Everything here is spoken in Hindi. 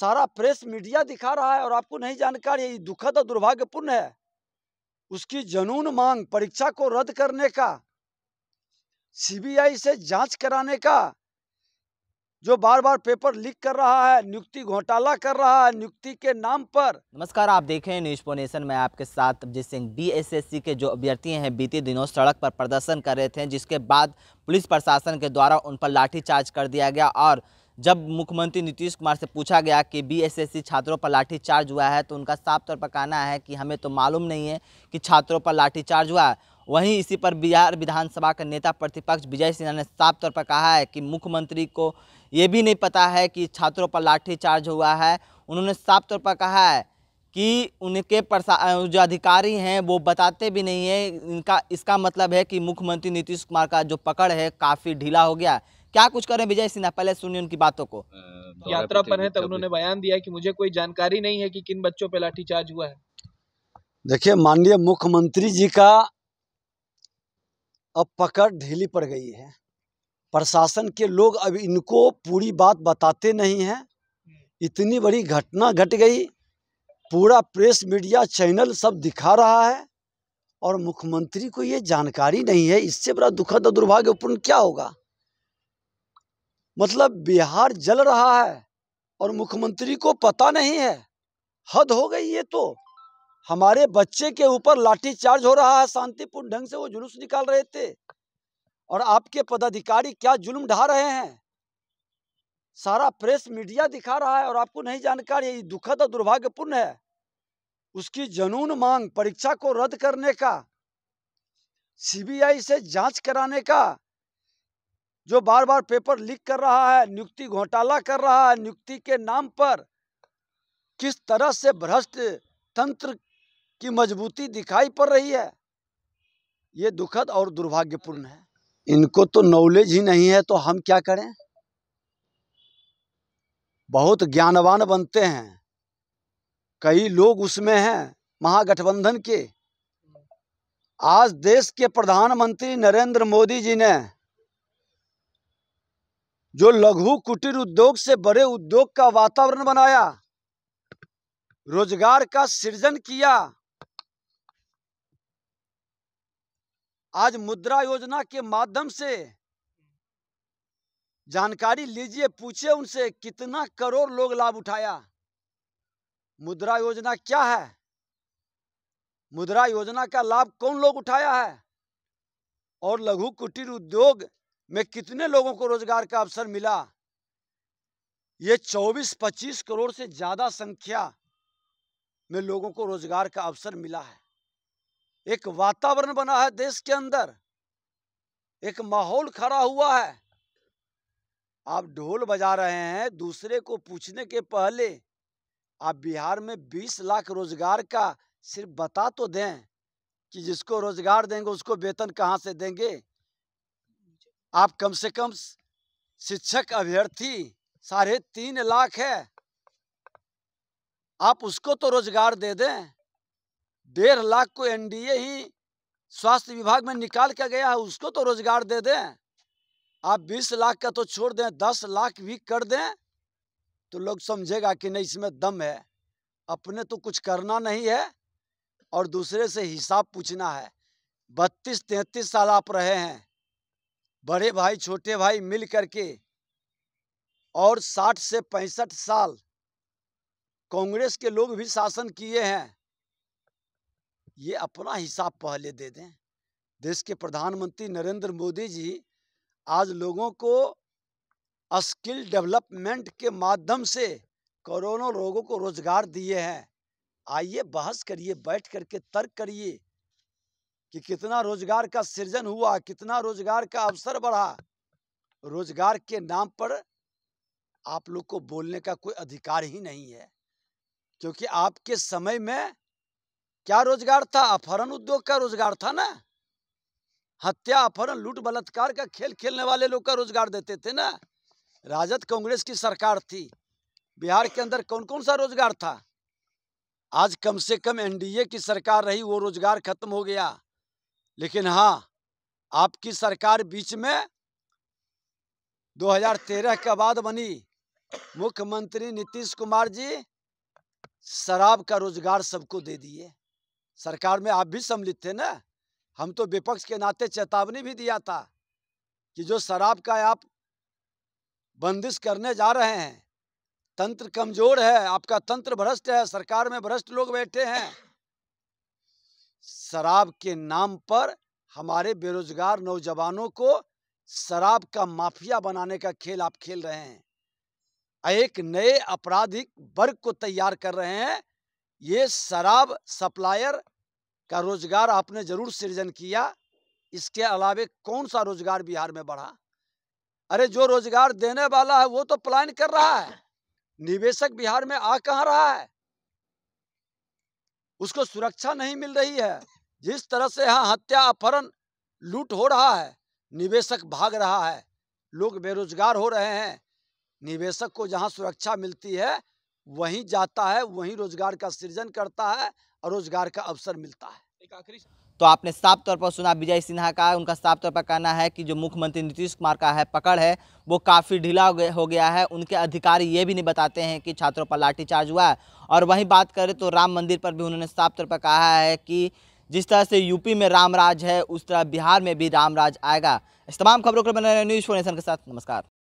सारा प्रेस मीडिया दिखा रहा है और आपको नहीं जानकारी है ये दुखद और दुर्भाग्यपूर्ण है उसकी जनून मांग परीक्षा को रद्द करने का सीबीआई से जांच कराने का जो बार बार पेपर लीक कर रहा है नियुक्ति घोटाला कर रहा है नियुक्ति के नाम पर नमस्कार आप देख रहे हैं न्यूज पोनेशन में आपके साथ अभिजीत सिंह बीएसएससी के जो अभ्यर्थी हैं बीते दिनों सड़क पर प्रदर्शन कर रहे थे जिसके बाद पुलिस प्रशासन के द्वारा उन पर लाठीचार्ज कर दिया गया और जब मुख्यमंत्री नीतीश कुमार से पूछा गया कि बीएसएससी छात्रों पर लाठीचार्ज हुआ है तो उनका साफ तौर पर कहना है कि हमें तो मालूम नहीं है कि छात्रों पर लाठीचार्ज हुआ है वहीं इसी पर बिहार विधानसभा का नेता प्रतिपक्ष विजय सिन्हा ने साफ तौर पर कहा है कि मुख्यमंत्री को ये भी नहीं पता है कि छात्रों पर लाठीचार्ज हुआ है उन्होंने साफ तौर पर कहा है कि उनके जो अधिकारी हैं वो बताते भी नहीं हैं इनका इसका मतलब है कि मुख्यमंत्री नीतीश कुमार का जो पकड़ है काफ़ी ढीला हो गया क्या कुछ करें विजय सिन्हा पहले सुनिए उनकी बातों को तो यात्रा पर है तब उन्होंने बयान दिया कि मुझे कोई जानकारी नहीं है कि किन बच्चों पर लाठीचार्ज हुआ है देखिए माननीय मुख्यमंत्री जी का अब पकड़ ढीली पड़ गई है प्रशासन के लोग अब इनको पूरी बात बताते नहीं है इतनी बड़ी घटना घट गई पूरा प्रेस मीडिया चैनल सब दिखा रहा है और मुख्यमंत्री को ये जानकारी नहीं है इससे बड़ा दुखद और दुर्भाग्यपूर्ण क्या होगा मतलब बिहार जल रहा है और मुख्यमंत्री को पता नहीं है हद हो गई ये तो हमारे बच्चे के ऊपर लाठीचार्ज हो रहा है शांतिपूर्ण ढंग से वो जुलूस निकाल रहे थे और आपके पदाधिकारी क्या जुल्म ढा रहे हैं सारा प्रेस मीडिया दिखा रहा है और आपको नहीं जानकारी ये दुखद और दुर्भाग्यपूर्ण है उसकी जनून मांग परीक्षा को रद्द करने का सीबीआई से जांच कराने का जो बार बार पेपर लीक कर रहा है नियुक्ति घोटाला कर रहा है नियुक्ति के नाम पर किस तरह से भ्रष्ट तंत्र की मजबूती दिखाई पड़ रही है ये दुखद और दुर्भाग्यपूर्ण है इनको तो नॉलेज ही नहीं है तो हम क्या करें बहुत ज्ञानवान बनते हैं कई लोग उसमें हैं महागठबंधन के आज देश के प्रधानमंत्री नरेंद्र मोदी जी ने जो लघु कुटीर उद्योग से बड़े उद्योग का वातावरण बनाया रोजगार का सृजन किया आज मुद्रा योजना के माध्यम से जानकारी लीजिए पूछिए उनसे कितना करोड़ लोग लाभ उठाया मुद्रा योजना क्या है मुद्रा योजना का लाभ कौन लोग उठाया है और लघु कुटीर उद्योग में कितने लोगों को रोजगार का अवसर मिला ये 24-25 करोड़ से ज़्यादा संख्या में लोगों को रोजगार का अवसर मिला है एक वातावरण बना है देश के अंदर एक माहौल खड़ा हुआ है आप ढोल बजा रहे हैं दूसरे को पूछने के पहले आप बिहार में 20 लाख रोजगार का सिर्फ बता तो दें कि जिसको रोजगार देंगे उसको वेतन कहाँ से देंगे आप कम से कम शिक्षक अभ्यर्थी साढ़े तीन लाख है आप उसको तो रोजगार दे दें डेढ़ लाख को एनडीए ही स्वास्थ्य विभाग में निकाल के गया है उसको तो रोजगार दे दें आप बीस लाख का तो छोड़ दें दस लाख भी कर दें तो लोग समझेगा कि नहीं इसमें दम है अपने तो कुछ करना नहीं है और दूसरे से हिसाब पूछना है बत्तीस तैंतीस साल आप रहे हैं बड़े भाई छोटे भाई मिल करके और 60 से पैंसठ साल कांग्रेस के लोग भी शासन किए हैं ये अपना हिसाब पहले दे दें देश के प्रधानमंत्री नरेंद्र मोदी जी आज लोगों को स्किल डेवलपमेंट के माध्यम से करोड़ों लोगों को रोजगार दिए हैं आइए बहस करिए बैठ करके तर्क करिए कि कितना रोजगार का सृजन हुआ कितना रोजगार का अवसर बढ़ा रोजगार के नाम पर आप लोग को बोलने का कोई अधिकार ही नहीं है क्योंकि आपके समय में क्या रोजगार था अपहरण उद्योग का रोजगार था ना हत्या अपहरण लूट बलात्कार का खेल खेलने वाले लोग का रोजगार देते थे ना राजद कांग्रेस की सरकार थी बिहार के अंदर कौन कौन सा रोजगार था आज कम से कम एनडीए की सरकार रही वो रोजगार खत्म हो गया लेकिन हाँ आपकी सरकार बीच में 2013 के बाद बनी मुख्यमंत्री नीतीश कुमार जी शराब का रोजगार सबको दे दिए सरकार में आप भी सम्मिलित थे ना हम तो विपक्ष के नाते चेतावनी भी दिया था कि जो शराब का आप बंदिश करने जा रहे हैं तंत्र कमजोर है आपका तंत्र भ्रष्ट है सरकार में भ्रष्ट लोग बैठे हैं शराब के नाम पर हमारे बेरोजगार नौजवानों को शराब का माफिया बनाने का खेल आप खेल रहे हैं एक नए आपराधिक वर्ग को तैयार कर रहे हैं ये शराब सप्लायर का रोजगार आपने जरूर सृजन किया इसके अलावे कौन सा रोजगार बिहार में बढ़ा अरे जो रोजगार देने वाला है वो तो प्लान कर रहा है निवेशक बिहार में आ कहाँ रहा है उसको सुरक्षा नहीं मिल रही है जिस तरह से यहाँ हत्या अपहरण लूट हो रहा है निवेशक भाग रहा है लोग बेरोजगार हो रहे हैं निवेशक को जहाँ सुरक्षा मिलती है वहीं जाता है वहीं रोजगार का सृजन करता है और रोजगार का अवसर मिलता है एक तो आपने साफ तौर पर सुना विजय सिन्हा का उनका साफ तौर पर कहना है कि जो मुख्यमंत्री नीतीश कुमार का है पकड़ है वो काफ़ी ढीला हो गया है उनके अधिकारी ये भी नहीं बताते हैं कि छात्रों पर लाठीचार्ज हुआ है और वहीं बात करें तो राम मंदिर पर भी उन्होंने साफ तौर पर कहा है कि जिस तरह से यूपी में रामराज है उस तरह बिहार में भी रामराज आएगा इस तमाम खबरों को बनाने न्यूज़ फोर नेशन के साथ नमस्कार